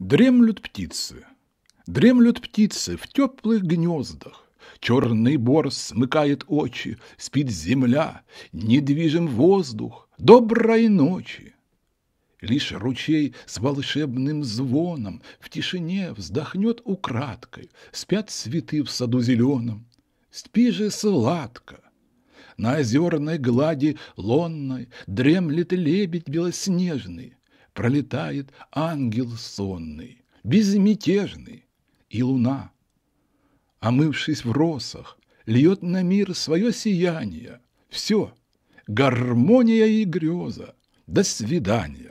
Дремлют птицы, дремлют птицы в теплых гнездах. Черный бор смыкает очи, спит земля, недвижим воздух. Доброй ночи! Лишь ручей с волшебным звоном В тишине вздохнет украдкой, Спят цветы в саду зеленом. Спи же сладко! На озерной глади лонной Дремлет лебедь белоснежный, пролетает ангел сонный, безмятежный, и луна, омывшись в росах, льет на мир свое сияние. Все, гармония и греза, до свидания.